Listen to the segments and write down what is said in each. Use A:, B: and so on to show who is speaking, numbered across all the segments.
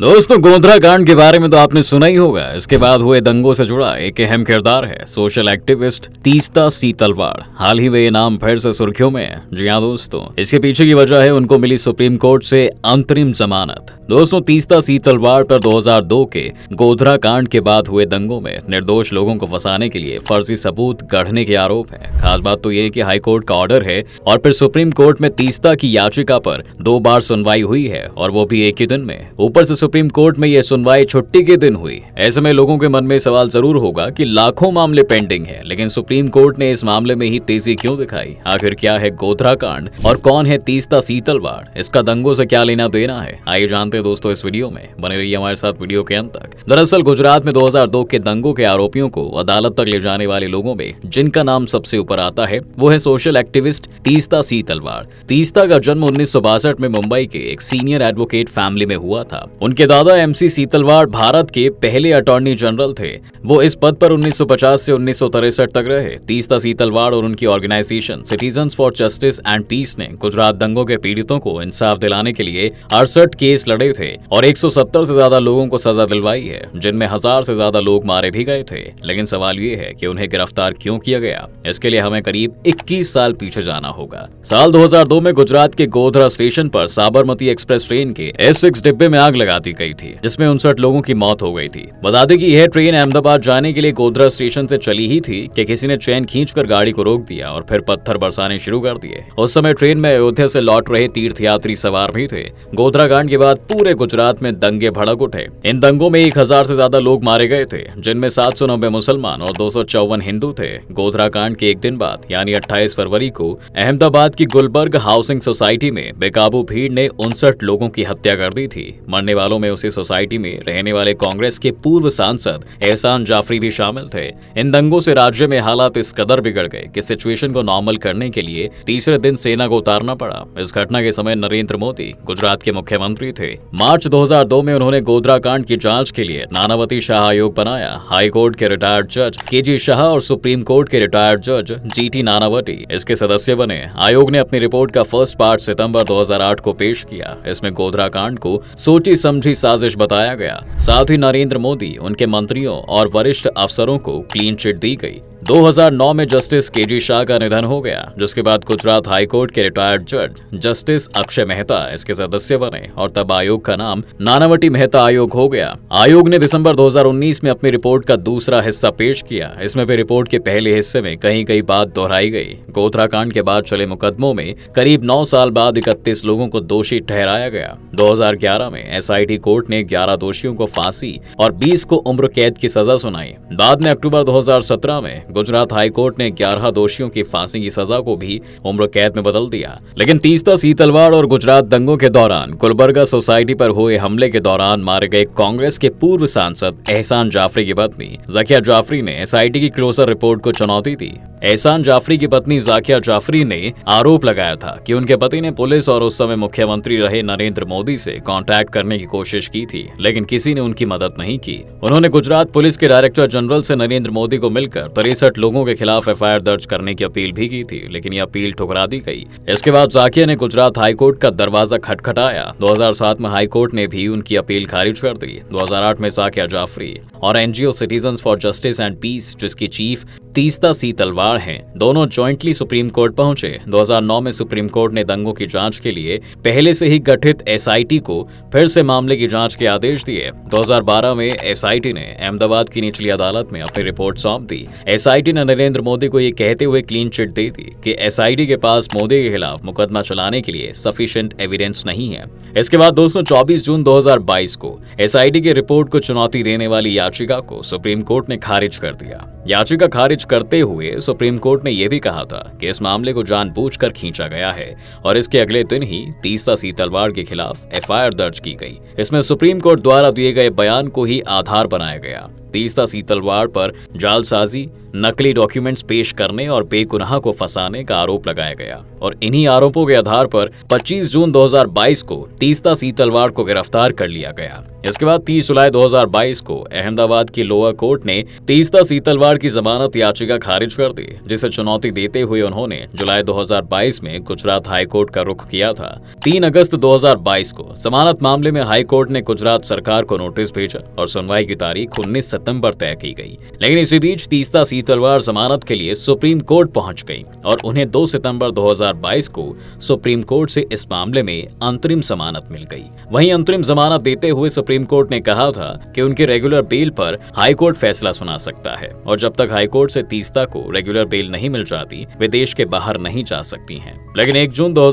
A: दोस्तों गोधरा कांड के बारे में तो आपने सुना ही होगा इसके बाद हुए दंगों से जुड़ा एक अहम किरदार है सोशल एक्टिविस्ट तीस्ता सीतलवाड़ हाल ही में ये नाम फिर से सुर्खियों में है जी हाँ दोस्तों इसके पीछे की वजह है उनको मिली सुप्रीम कोर्ट से अंतरिम जमानत दोस्तों तीस्ता सीतलवाड़ पर 2002 के गोधरा कांड के बाद हुए दंगों में निर्दोष लोगों को फंसाने के लिए फर्जी सबूत गढ़ने के आरोप है खास बात तो ये की हाईकोर्ट का ऑर्डर है और फिर सुप्रीम कोर्ट में तीस्ता की याचिका पर दो बार सुनवाई हुई है और वो भी एक ही दिन में ऊपर से सुप्रीम कोर्ट में यह सुनवाई छुट्टी के दिन हुई ऐसे में लोगों के मन में सवाल जरूर होगा कि लाखों मामले पेंडिंग है लेकिन सुप्रीम कोर्ट ने इस मामले में ही तेजी क्यों दिखाई आखिर क्या है गोधरा कांड और कौन है तीसता शीतलवाड़ इसका दंगों से क्या लेना देना है आइए जानते हैं दोस्तों इस वीडियो में बने रही हमारे साथ वीडियो के अंत तक दरअसल गुजरात में दो के दंगों के आरोपियों को अदालत तक ले जाने वाले लोगों में जिनका नाम सबसे ऊपर आता है वो है सोशल एक्टिविस्ट तीस्ता सीतलवाड़ तीसता तीस्ता का जन्म उन्नीस में मुंबई के एक सीनियर एडवोकेट फैमिली में हुआ था उनके दादा एमसी सीतलवाड़ भारत के पहले अटॉर्नी जनरल थे वो इस पद पर 1950 से उन्नीस तक रहे तीसता सीतलवाड़ और उनकी organisation citizen for justice and peace ने गुजरात दंगों के पीड़ितों को इंसाफ दिलाने के लिए अड़सठ केस लड़े थे और 170 से ज्यादा लोगों को सजा दिलवाई है जिनमें हजार से ज्यादा लोग मारे भी गए थे लेकिन सवाल ये है की उन्हें गिरफ्तार क्यों किया गया इसके लिए हमें करीब इक्कीस साल पीछे जाना होगा साल दो में गुजरात के गोधरा स्टेशन आरोप साबरमती एक्सप्रेस ट्रेन के एस डिब्बे में आग लगा दी गई थी जिसमें उनसठ लोगों की मौत हो गई थी बता दें कि यह ट्रेन अहमदाबाद जाने के लिए गोधरा स्टेशन से चली ही थी कि किसी ने चैन खींच गाड़ी को रोक दिया और फिर पत्थर बरसाने शुरू कर दिए उस समय ट्रेन में अयोध्या से लौट रहे तीर्थयात्री सवार भी थे गोधरा कांड के बाद पूरे गुजरात में दंगे भड़क उठे इन दंगों में एक हजार से ज्यादा लोग मारे गए थे जिनमें सात मुसलमान और दो हिंदू थे गोधरा कांड के एक दिन बाद यानी अट्ठाईस फरवरी को अहमदाबाद की गुलबर्ग हाउसिंग सोसाइटी में बेकाबू भीड़ ने उनसठ लोगों की हत्या कर दी थी मरने वालों सालों में उसी सोसाइटी में रहने वाले कांग्रेस के पूर्व सांसद एहसान जाफरी भी शामिल थे इन दंगों से राज्य में हालात इस कदर बिगड़ गए कि सिचुएशन को नॉर्मल करने के लिए तीसरे दिन सेना को उतारना पड़ा इस घटना के समय नरेंद्र मोदी गुजरात के मुख्यमंत्री थे मार्च दो में उन्होंने गोधरा कांड की जाँच के लिए नानावती शाह आयोग बनाया हाईकोर्ट के रिटायर्ड जज के जी शाह और सुप्रीम कोर्ट के रिटायर्ड जज जी टी नानावटी इसके सदस्य बने आयोग ने अपनी रिपोर्ट का फर्स्ट पार्ट सितंबर 2008 को पेश किया इसमें गोधरा कांड को सोची समझ समझी साजिश बताया गया साथ ही नरेंद्र मोदी उनके मंत्रियों और वरिष्ठ अफसरों को क्लीन चिट दी गई 2009 में जस्टिस के जी शाह का निधन हो गया जिसके बाद गुजरात हाईकोर्ट के रिटायर्ड जज जस्टिस अक्षय मेहता इसके सदस्य बने और तब आयोग का नाम नानावटी मेहता आयोग हो गया आयोग ने दिसंबर 2019 में अपनी रिपोर्ट का दूसरा हिस्सा पेश किया इसमें भी रिपोर्ट के पहले हिस्से में कहीं कई बात दोहराई गई गोथरा कांड के बाद चले मुकदमों में करीब नौ साल बाद इकतीस लोगों को दोषी ठहराया गया दो में एस कोर्ट ने ग्यारह दोषियों को फांसी और बीस को उम्र कैद की सजा सुनाई बाद में अक्टूबर दो में गुजरात हाईकोर्ट ने ग्यारह दोषियों की फांसी की सजा को भी उम्र कैद में बदल दिया लेकिन तीसरा सीतलवाड़ और गुजरात दंगों के दौरान गुलबर्गा सोसाइटी पर हुए हमले के दौरान मारे गए कांग्रेस के पूर्व सांसद एहसान जाफरी की पत्नी जकिया जाफरी ने एस की क्लोजर रिपोर्ट को चुनौती दी एहसान जाफरी की पत्नी जाकिया जाफरी ने आरोप लगाया था कि उनके पति ने पुलिस और उस समय मुख्यमंत्री रहे नरेंद्र मोदी से कांटेक्ट करने की कोशिश की थी लेकिन किसी ने उनकी मदद नहीं की उन्होंने गुजरात पुलिस के डायरेक्टर जनरल से नरेंद्र मोदी को मिलकर पैंसठ लोगों के खिलाफ एफ दर्ज करने की अपील भी की थी लेकिन यह अपील ठुकरा दी गई इसके बाद जाकिया ने गुजरात हाईकोर्ट का दरवाजा खटखटाया दो में हाईकोर्ट ने भी उनकी अपील खारिज कर दी दो में साकिया जाफरी और NGO citizen for justice and peace जिसकी चीफ तीस्ता सी तलवार है दोनों ज्वाइंटली सुप्रीम कोर्ट पहुंचे 2009 में सुप्रीम कोर्ट ने दंगों की जांच के लिए पहले से ही गठित एसआईटी को फिर से मामले की जांच के आदेश दिए 2012 में एसआईटी ने अहमदाबाद की निचली अदालत में अपनी रिपोर्ट सौंप दी एस ने नरेंद्र मोदी को ये कहते हुए क्लीन चिट दे दी की एस के पास मोदी के खिलाफ मुकदमा चलाने के लिए सफिशियंट एविडेंस नहीं है इसके बाद दोस्तों चौबीस जून दो को एस की रिपोर्ट को चुनौती देने वाली याचिका को सुप्रीम कोर्ट ने खारिज कर दिया याचिका खारिज करते हुए सुप्रीम कोर्ट ने यह भी कहा था कि इस मामले को जानबूझकर खींचा गया है और इसके अगले दिन ही तीसरा सी तलवार के खिलाफ एफआईआर दर्ज की गई इसमें सुप्रीम कोर्ट द्वारा दिए गए बयान को ही आधार बनाया गया तीसरा सीतलवाड़ पर जालसाजी नकली डॉक्यूमेंट्स पेश करने और बेगुनाह को फंसाने का आरोप लगाया गया और इन्हीं आरोपों के आधार पर 25 जून 2022 को तीसता सीतलवाड़ को गिरफ्तार कर लिया गया इसके बाद 30 जुलाई 2022 को अहमदाबाद की लोअर कोर्ट ने तीस्ता सीतलवाड़ की जमानत याचिका खारिज कर दी जिसे चुनौती देते हुए उन्होंने जुलाई दो में गुजरात हाईकोर्ट का रुख किया था तीन अगस्त दो को जमानत मामले में हाईकोर्ट ने गुजरात सरकार को नोटिस भेजा और सुनवाई की तारीख उन्नीस सितंबर तय की गई लेकिन इसी बीच तीसता सी तलवार जमानत के लिए सुप्रीम कोर्ट पहुंच गई और उन्हें 2 सितंबर 2022 को सुप्रीम कोर्ट से इस मामले में अंतरिम जमानत मिल गई वहीं अंतरिम जमानत देते हुए सुप्रीम कोर्ट ने कहा था कि उनके रेगुलर बेल पर हाईकोर्ट फैसला सुना सकता है और जब तक हाईकोर्ट से तीसता को रेगुलर बेल नहीं मिल जाती वे देश के बाहर नहीं जा सकती है लेकिन एक जून दो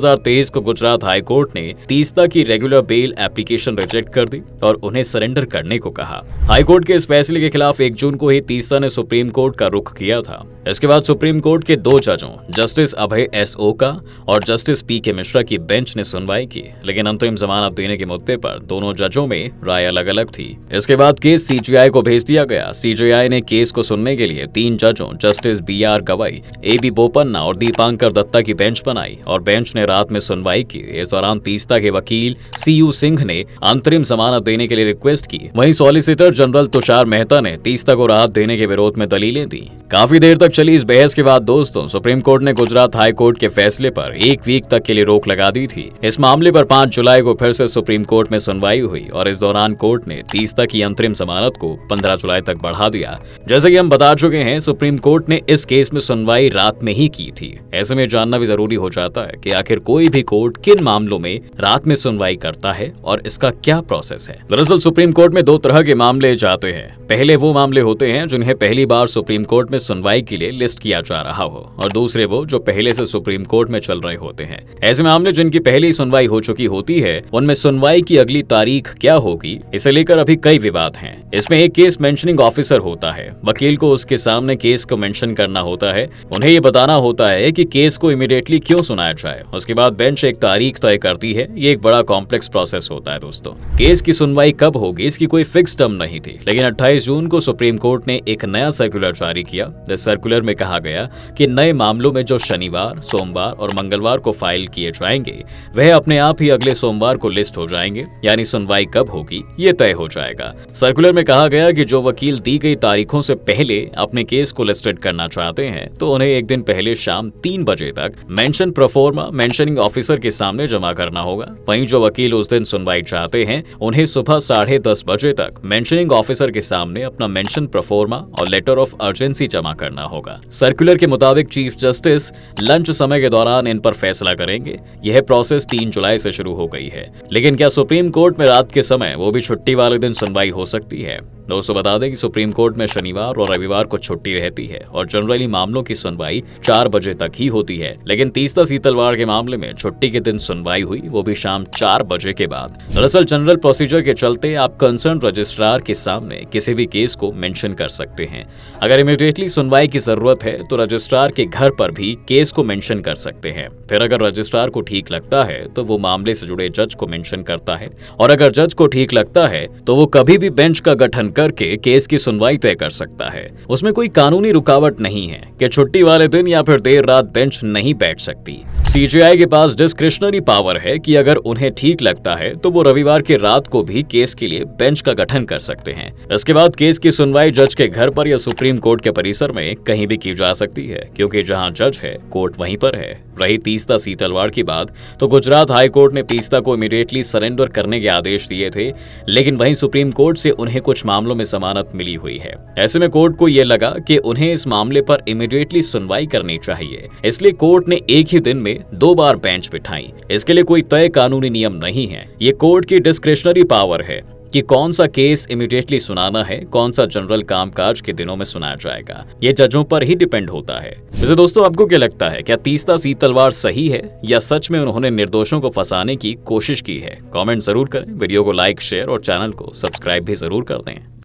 A: को गुजरात हाईकोर्ट ने तीसता की रेगुलर बेल एप्लीकेशन रिजेक्ट कर दी और उन्हें सरेंडर करने को कहा हाईकोर्ट के इस फैसले असली के खिलाफ एक जून को ही तीसरा ने सुप्रीम कोर्ट का रुख किया था इसके बाद सुप्रीम कोर्ट के दो जजों जस्टिस अभय एस ओका और जस्टिस पी के मिश्रा की बेंच ने सुनवाई की लेकिन अंतरिम जमानत देने के मुद्दे पर दोनों जजों में राय अलग अलग थी इसके बाद केस सीजीआई को भेज दिया गया सीजीआई ने केस को सुनने के लिए तीन जजों justice B R Gavai A B Bopanna और दीपांकर दत्ता की बेंच बनाई और बेंच ने रात में सुनवाई की इस दौरान तीसता के वकील सी यू सिंह ने अंतरिम जमानत देने के लिए रिक्वेस्ट की वही सॉलिसिटर जनरल तुषार मेहता नेता ने तीस तक को राहत देने के विरोध में दलीलें दी काफी देर तक चली इस बहस के बाद दोस्तों सुप्रीम कोर्ट ने गुजरात हाई कोर्ट के फैसले पर एक वीक तक के लिए रोक लगा दी थी इस मामले पर पांच जुलाई को फिर से सुप्रीम कोर्ट में सुनवाई हुई और इस दौरान कोर्ट ने तीस तक की अंतरिम जमानत को पंद्रह जुलाई तक बढ़ा दिया जैसे की हम बता चुके हैं सुप्रीम कोर्ट ने इस केस में सुनवाई रात में ही की थी ऐसे में जानना भी जरूरी हो जाता है की आखिर कोई भी कोर्ट किन मामलों में रात में सुनवाई करता है और इसका क्या प्रोसेस है दरअसल सुप्रीम कोर्ट में दो तरह के मामले जाते हैं पहले वो मामले होते हैं जिन्हें पहली बार सुप्रीम कोर्ट में सुनवाई के लिए लिस्ट किया जा रहा हो और दूसरे वो जो पहले से सुप्रीम कोर्ट में चल रहे होते हैं ऐसे मामले जिनकी पहली सुनवाई हो चुकी होती है उनमें सुनवाई की अगली तारीख क्या होगी इसे लेकर अभी कई विवाद है इसमें एक केस मेंशनिंग ऑफिसर होता है वकील को उसके सामने केस को मेंशन करना होता है उन्हें ये बताना होता है की केस को इमीडिएटली क्यों सुनाया जाए उसके बाद बेंच एक तारीख तय करती है ये एक बड़ा कॉम्प्लेक्स प्रोसेस होता है दोस्तों केस की सुनवाई कब होगी इसकी कोई फिक्स टर्म नहीं थी लेकिन अट्ठाईस जून को सुप्रीम कोर्ट ने एक नया सर्कुलर जारी किया इस सर्कुलर में कहा गया कि नए मामलों में जो शनिवार सोमवार और मंगलवार को फाइल किए जाएंगे वह अपने आप ही अगले सोमवार को लिस्ट हो जाएंगे यानी सुनवाई कब होगी ये तय हो जाएगा सर्कुलर में कहा गया कि जो वकील दी गई तारीखों से पहले अपने केस को लिस्टेड करना चाहते हैं तो उन्हें एक दिन पहले शाम तीन बजे तक मेंशन प्रोफोर्मा मेंशनिंग ऑफिसर के सामने जमा करना होगा वहीं जो वकील उस दिन सुनवाई चाहते हैं उन्हें सुबह साढ़े दस बजे तक मेंशनिंग ऑफिसर के सामने सामने अपना मेंशन प्रोफोर्मा और लेटर ऑफ अर्जेंसी जमा करना होगा सर्कुलर के मुताबिक चीफ जस्टिस लंच समय के दौरान इन पर फैसला करेंगे यह प्रोसेस तीन जुलाई से शुरू हो गई है लेकिन क्या सुप्रीम कोर्ट में रात के समय वो भी छुट्टी वाले दिन सुनवाई हो सकती है दोस्तों बता दें कि सुप्रीम कोर्ट में शनिवार और रविवार को छुट्टी रहती है और जनरली मामलों की सुनवाई चार बजे तक ही होती है लेकिन तीसरा शीतलवार के मामले में छुट्टी के दिन सुनवाई हुई वो भी शाम चार बजे के बाद दरअसल जनरल प्रोसीजर के चलते आप कंसर्न रजिस्ट्रार के सामने किसी भी केस को मेंशन कर सकते हैं अगर इमीडिएटली सुनवाई की जरूरत है तो रजिस्ट्रार के घर पर भी केस को मेंशन कर सकते हैं फिर अगर रजिस्ट्रार को ठीक लगता है तो वो मामले से जुड़े जज को मेंशन करता है और अगर जज को ठीक लगता है तो वो कभी भी बेंच का गठन करके केस की सुनवाई तय कर सकता है उसमें कोई कानूनी रुकावट नहीं है कि छुट्टी वाले दिन या फिर देर रात बेंच नहीं बैठ सकती सीजीआई के पास डिस्क्रिशनरी पावर है कि अगर उन्हें ठीक लगता है तो वो रविवार की रात को भी केस के लिए बेंच का गठन कर सकते हैं इसके बाद केस की सुनवाई जज के घर पर या सुप्रीम कोर्ट के परिसर में कहीं भी की जा सकती है क्योंकि जहां जज है कोर्ट वहीं पर है रही तीसता सीतलवाड़ की बात तो गुजरात हाई कोर्ट ने तीसता को इमीडिएटली सरेंडर करने के आदेश दिए थे लेकिन वही सुप्रीम कोर्ट से उन्हें कुछ मामलों में जमानत मिली हुई है ऐसे में कोर्ट को यह लगा की उन्हें इस मामले पर इमीडिएटली सुनवाई करनी चाहिए इसलिए कोर्ट ने एक ही दिन में दो बार बेंच बिठाई इसके लिए कोई तय कानूनी नियम नहीं है ये कोर्ट की डिस्क्रिशनरी पावर है कि कौन सा केस इमीडिएटली सुनाना है कौन सा जनरल कामकाज के दिनों में सुनाया जाएगा ये जजों पर ही डिपेंड होता है वैसे दोस्तों आपको क्या लगता है क्या तीसरा सी तलवार सही है या सच में उन्होंने निर्दोषों को फंसाने की कोशिश की है कमेंट जरूर करें वीडियो को लाइक शेयर और चैनल को सब्सक्राइब भी जरूर कर दें